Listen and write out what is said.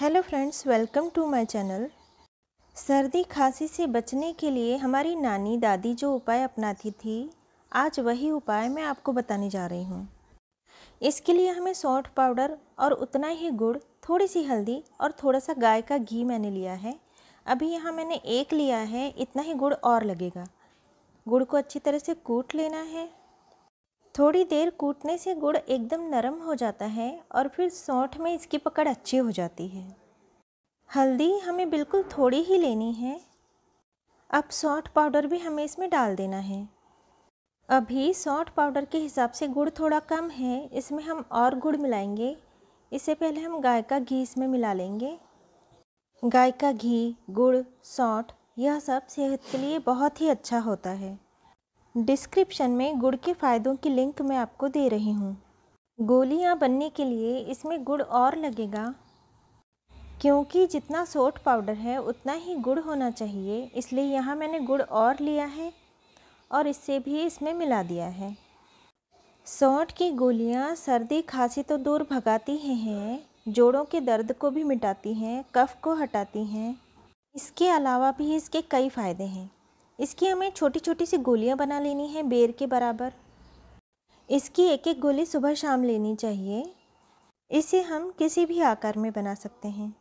hello friends welcome to my channel सर्दी खांसी से बचने के लिए हमारी नानी दादी जो उपाय अपनाती थी आज वही उपाय मैं आपको बताने जा रही हूँ इसके लिए हमें सौट पाउडर और उतना ही गुड़ थोड़ी सी हल्दी और थोड़ा सा गाय का घी मैंने लिया है अभी यहाँ मैंने एक लिया है इतना ही गुड़ और लगेगा गुड़ को अच्छी तरह से कूट लेना है थोड़ी देर कूटने से गुड़ एकदम नरम हो जाता है और फिर सौंठ में इसकी पकड़ अच्छी हो जाती है हल्दी हमें बिल्कुल थोड़ी ही लेनी है अब सौंठ पाउडर भी हमें इसमें डाल देना है अभी सौंठ पाउडर के हिसाब से गुड़ थोड़ा कम है इसमें हम और गुड़ मिलाएंगे इससे पहले हम गाय का घी इसमें मिला लेंगे गाय का घी गुड़ सौंठ यह सब सेहत के लिए बहुत ही अच्छा होता है डिस्क्रिप्शन में गुड़ के फ़ायदों की लिंक मैं आपको दे रही हूँ गोलियाँ बनने के लिए इसमें गुड़ और लगेगा क्योंकि जितना सोट पाउडर है उतना ही गुड़ होना चाहिए इसलिए यहाँ मैंने गुड़ और लिया है और इससे भी इसमें मिला दिया है सौठ की गोलियाँ सर्दी खांसी तो दूर भगाती ही हैं जोड़ों के दर्द को भी मिटाती हैं कफ को हटाती हैं इसके अलावा भी इसके कई फ़ायदे हैं इसकी हमें छोटी छोटी सी गोलियां बना लेनी है बेर के बराबर इसकी एक एक गोली सुबह शाम लेनी चाहिए इसे हम किसी भी आकार में बना सकते हैं